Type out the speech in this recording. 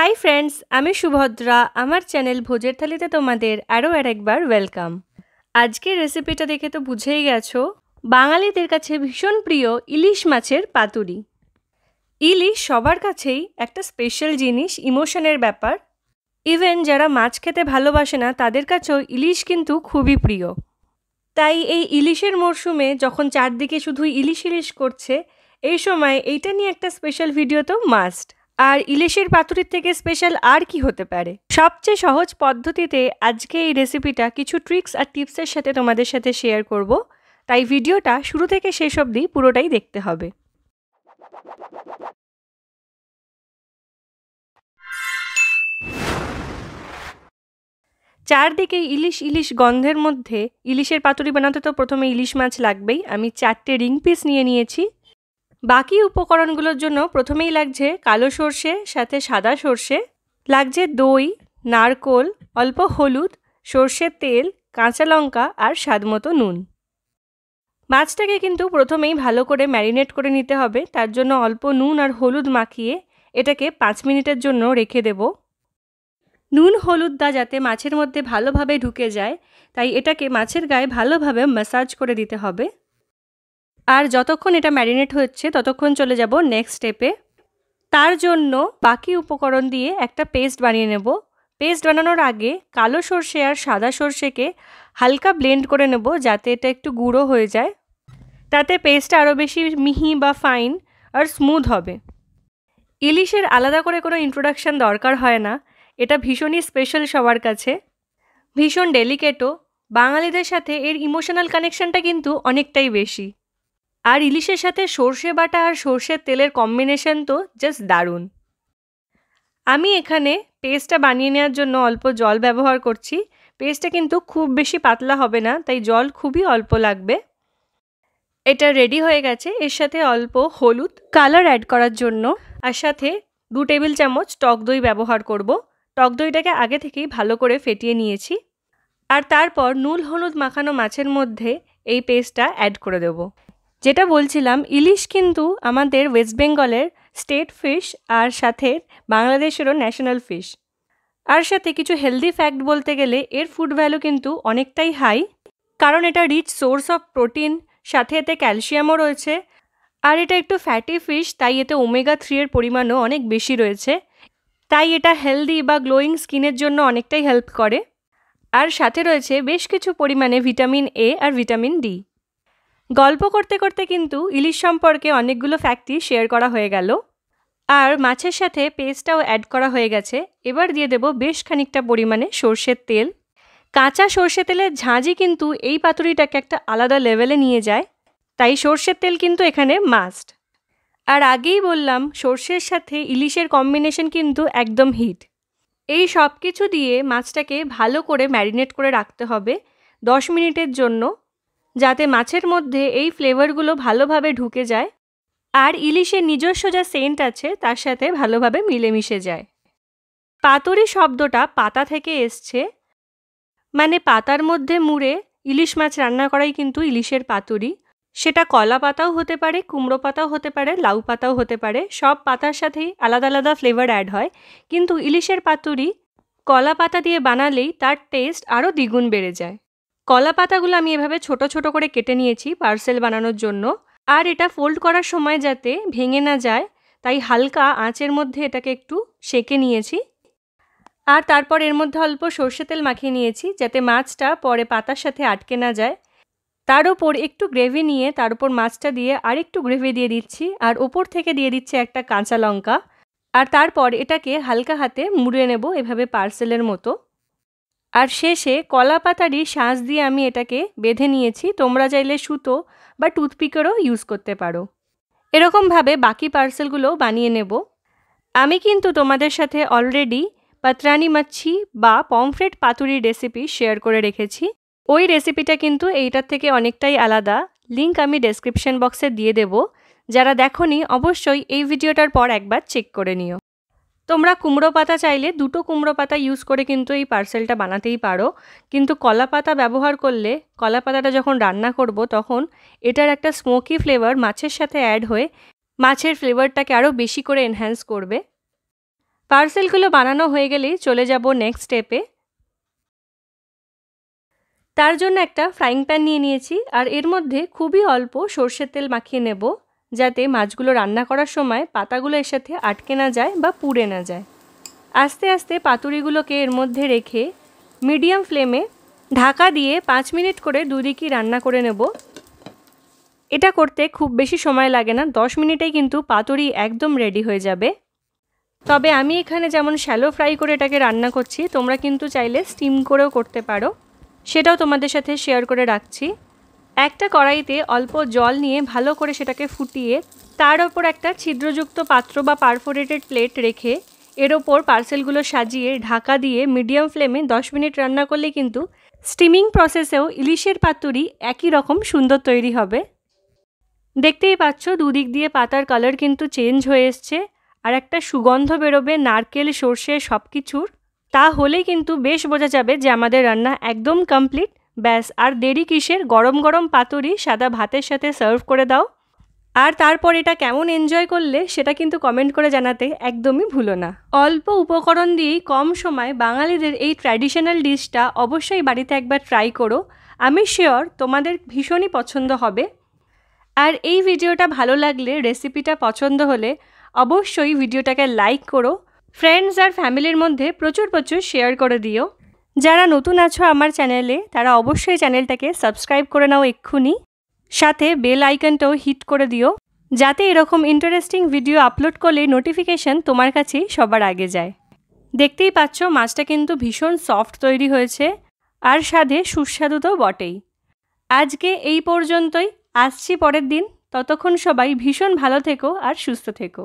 hi friends আমি সুভদ্রা আমার channel ভোজের থালিতে তোমাদের আরও আর একবার ওয়েলকাম আজকের রেসিপিটা দেখে তো বুঝেই গেছো বাঙালিদের কাছে ভীষণ প্রিয় ইলিশ মাছের পাতুরি ইলিশ সবার কাছেই একটা স্পেশাল জিনিস ইমোশনের ব্যাপার ইভেন যারা মাছ খেতে ভালোবাসে না তাদের কাছেও ইলিশ কিন্তু খুবই প্রিয় তাই এই ইলিশের মরশুমে যখন চারদিকে শুধু ইলিশ ইলিশ করছে এই সময় এইটা নিয়ে একটা স্পেশাল ভিডিও তো মাস্ট আর ইলিশের পাতুরির থেকে স্পেশাল আর কি হতে পারে সবচেয়ে সহজ পদ্ধতিতে আজকে এই রেসিপিটা কিছু ট্রিক্স আর টিপসের সাথে তোমাদের সাথে শেয়ার করব তাই ভিডিওটা শুরু থেকে শেষ অবধি পুরোটাই দেখতে হবে চারদিকে ইলিশ ইলিশ গন্ধের মধ্যে ইলিশের পাতুরি বানাতে তো প্রথমে ইলিশ মাছ লাগবেই আমি চারটে রিং পিস নিয়ে নিয়েছি বাকি উপকরণগুলোর জন্য প্রথমেই লাগছে কালো সর্ষে সাথে সাদা সর্ষে লাগছে দই নারকোল অল্প হলুদ সর্ষের তেল কাঁচা লঙ্কা আর স্বাদমতো নুন মাছটাকে কিন্তু প্রথমেই ভালো করে ম্যারিনেট করে নিতে হবে তার জন্য অল্প নুন আর হলুদ মাখিয়ে এটাকে পাঁচ মিনিটের জন্য রেখে দেব নুন হলুদটা যাতে মাছের মধ্যে ভালোভাবে ঢুকে যায় তাই এটাকে মাছের গায়ে ভালোভাবে ম্যাসাজ করে দিতে হবে আর যতক্ষণ এটা ম্যারিনেট হচ্ছে ততক্ষণ চলে যাব নেক্সট স্টেপে তার জন্য বাকি উপকরণ দিয়ে একটা পেস্ট বানিয়ে নেব পেস্ট বানানোর আগে কালো সর্ষে আর সাদা সর্ষেকে হালকা ব্লেন্ড করে নেব যাতে এটা একটু গুঁড়ো হয়ে যায় তাতে পেস্টটা আরও বেশি মিহি বা ফাইন আর স্মুথ হবে ইলিশের আলাদা করে কোনো ইন্ট্রোডাকশান দরকার হয় না এটা ভীষণই স্পেশাল সবার কাছে ভীষণ ডেলিকেটও বাঙালিদের সাথে এর ইমোশনাল কানেকশানটা কিন্তু অনেকটাই বেশি আর ইলিশের সাথে সর্ষে বাটা আর সর্ষের তেলের কম্বিনেশন তো জাস্ট দারুণ আমি এখানে পেস্টটা বানিয়ে নেওয়ার জন্য অল্প জল ব্যবহার করছি পেস্টটা কিন্তু খুব বেশি পাতলা হবে না তাই জল খুবই অল্প লাগবে এটা রেডি হয়ে গেছে এর সাথে অল্প হলুদ কালার অ্যাড করার জন্য আর সাথে দু টেবিল চামচ টক দই ব্যবহার করব টক দইটাকে আগে থেকেই ভালো করে ফেটিয়ে নিয়েছি আর তারপর নুল হলুদ মাখানো মাছের মধ্যে এই পেস্টটা অ্যাড করে দেবো যেটা বলছিলাম ইলিশ কিন্তু আমাদের ওয়েস্ট বেঙ্গলের স্টেট ফিশ আর সাথে বাংলাদেশেরও ন্যাশনাল ফিশ আর সাথে কিছু হেলদি ফ্যাক্ট বলতে গেলে এর ফুড ভ্যালু কিন্তু অনেকটাই হাই কারণ এটা রিচ সোর্স অফ প্রোটিন সাথে এতে ক্যালসিয়ামও রয়েছে আর এটা একটু ফ্যাটি ফিশ তাই এতে ওমেগা থ্রি এর পরিমাণও অনেক বেশি রয়েছে তাই এটা হেলদি বা গ্লোয়িং স্কিনের জন্য অনেকটাই হেল্প করে আর সাথে রয়েছে বেশ কিছু পরিমাণে ভিটামিন এ আর ভিটামিন ডি গল্প করতে করতে কিন্তু ইলিশ সম্পর্কে অনেকগুলো ফ্যাক্টই শেয়ার করা হয়ে গেল আর মাছের সাথে পেস্টটাও অ্যাড করা হয়ে গেছে এবার দিয়ে দেব বেশ খানিকটা পরিমাণে সর্ষের তেল কাঁচা সর্ষের তেলের ঝাঁঝি কিন্তু এই পাতুরিটাকে একটা আলাদা লেভেলে নিয়ে যায় তাই সর্ষের তেল কিন্তু এখানে মাস্ট আর আগেই বললাম সর্ষের সাথে ইলিশের কম্বিনেশন কিন্তু একদম হিট এই সব কিছু দিয়ে মাছটাকে ভালো করে ম্যারিনেট করে রাখতে হবে দশ মিনিটের জন্য যাতে মাছের মধ্যে এই ফ্লেভারগুলো ভালোভাবে ঢুকে যায় আর ইলিশের নিজস্ব যা সেন্ট আছে তার সাথে ভালোভাবে মিলেমিশে যায় পাতুরি শব্দটা পাতা থেকে এসছে মানে পাতার মধ্যে মুড়ে ইলিশ মাছ রান্না করাই কিন্তু ইলিশের পাতুরি সেটা কলা পাতাও হতে পারে কুমড়ো পাতাও হতে পারে লাউ পাতাও হতে পারে সব পাতার সাথেই আলাদা আলাদা ফ্লেভার অ্যাড হয় কিন্তু ইলিশের পাতুরি কলা পাতা দিয়ে বানালেই তার টেস্ট আরও দ্বিগুণ বেড়ে যায় কলা পাতাগুলো আমি এভাবে ছোট ছোট করে কেটে নিয়েছি পার্সেল বানানোর জন্য আর এটা ফোল্ড করার সময় যাতে ভেঙে না যায় তাই হালকা আঁচের মধ্যে এটাকে একটু সেঁকে নিয়েছি আর তারপর এর মধ্যে অল্প সর্ষে তেল মাখিয়ে নিয়েছি যাতে মাছটা পরে পাতার সাথে আটকে না যায় তার ওপর একটু গ্রেভি নিয়ে তার উপর মাছটা দিয়ে আর একটু গ্রেভি দিয়ে দিচ্ছি আর ওপর থেকে দিয়ে দিচ্ছে একটা কাঁচা লঙ্কা আর তারপর এটাকে হালকা হাতে মুড়ে নেব এভাবে পার্সেলের মতো আর শেষে কলা পাতারই শাঁস দিয়ে আমি এটাকে বেঁধে নিয়েছি তোমরা চাইলে সুতো বা টুথপিকেরও ইউজ করতে পারো এরকমভাবে বাকি পার্সেলগুলো বানিয়ে নেব আমি কিন্তু তোমাদের সাথে অলরেডি পাত্রানি মাছি বা পমফ্রেট পাতুরির রেসিপি শেয়ার করে রেখেছি ওই রেসিপিটা কিন্তু এইটার থেকে অনেকটাই আলাদা লিংক আমি ডেসক্রিপশন বক্সে দিয়ে দেব যারা দেখনি অবশ্যই এই ভিডিওটার পর একবার চেক করে নিও তোমরা কুমড়ো পাতা চাইলে দুটো কুমড়ো পাতা ইউজ করে কিন্তু এই পার্সেলটা বানাতেই পারো কিন্তু কলা পাতা ব্যবহার করলে কলা পাতাটা যখন রান্না করব তখন এটার একটা স্মোকি ফ্লেভার মাছের সাথে অ্যাড হয়ে মাছের ফ্লেভারটাকে আরও বেশি করে এনহ্যান্স করবে পার্সেলগুলো বানানো হয়ে গেলেই চলে যাব নেক্সট স্টেপে তার জন্য একটা ফ্রাইং প্যান নিয়ে নিয়েছি আর এর মধ্যে খুবই অল্প সর্ষের তেল মাখিয়ে নেব যাতে মাছগুলো রান্না করার সময় পাতাগুলো এর সাথে আটকে না যায় বা পুড়ে না যায় আস্তে আস্তে পাতুরিগুলোকে এর মধ্যে রেখে মিডিয়াম ফ্লেমে ঢাকা দিয়ে পাঁচ মিনিট করে দুদিকই রান্না করে নেব এটা করতে খুব বেশি সময় লাগে না দশ মিনিটেই কিন্তু পাতুরি একদম রেডি হয়ে যাবে তবে আমি এখানে যেমন শ্যালো ফ্রাই করে এটাকে রান্না করছি তোমরা কিন্তু চাইলে স্টিম করেও করতে পারো সেটাও তোমাদের সাথে শেয়ার করে রাখছি একটা কড়াইতে অল্প জল নিয়ে ভালো করে সেটাকে ফুটিয়ে তার ওপর একটা ছিদ্রযুক্ত পাত্র বা পারফোরেটেড প্লেট রেখে এর ওপর পার্সেলগুলো সাজিয়ে ঢাকা দিয়ে মিডিয়াম ফ্লেমে দশ মিনিট রান্না করলে কিন্তু স্টিমিং প্রসেসেও ইলিশের পাতুরি একই রকম সুন্দর তৈরি হবে দেখতেই পাচ্ছ দুদিক দিয়ে পাতার কালার কিন্তু চেঞ্জ হয়ে এসছে আর একটা সুগন্ধ বেরোবে নারকেল সর্ষে সব কিছুর তা হলে কিন্তু বেশ বোঝা যাবে যে আমাদের রান্না একদম কমপ্লিট ব্যাস আর দেরি কিসের গরম গরম পাতুরি সাদা ভাতের সাথে সার্ভ করে দাও আর তারপর এটা কেমন এনজয় করলে সেটা কিন্তু কমেন্ট করে জানাতে একদমই ভুলো না অল্প উপকরণ দিয়েই কম সময় বাঙালিদের এই ট্র্যাডিশনাল ডিশটা অবশ্যই বাড়িতে একবার ট্রাই করো আমি শিওর তোমাদের ভীষণই পছন্দ হবে আর এই ভিডিওটা ভালো লাগলে রেসিপিটা পছন্দ হলে অবশ্যই ভিডিওটাকে লাইক করো ফ্রেন্ডস আর ফ্যামিলির মধ্যে প্রচুর প্রচুর শেয়ার করে দিও যারা নতুন আছো আমার চ্যানেলে তারা অবশ্যই চ্যানেলটাকে সাবস্ক্রাইব করে নাও এক্ষুনি সাথে বেল আইকনটাও হিট করে দিও যাতে এরকম ইন্টারেস্টিং ভিডিও আপলোড করলে নোটিফিকেশন তোমার কাছেই সবার আগে যায় দেখতেই পাচ্ছ মাছটা কিন্তু ভীষণ সফট তৈরি হয়েছে আর স্বাদে সুস্বাদু তো বটেই আজকে এই পর্যন্তই আসছি পরের দিন ততক্ষণ সবাই ভীষণ ভালো থেকো আর সুস্থ থেকো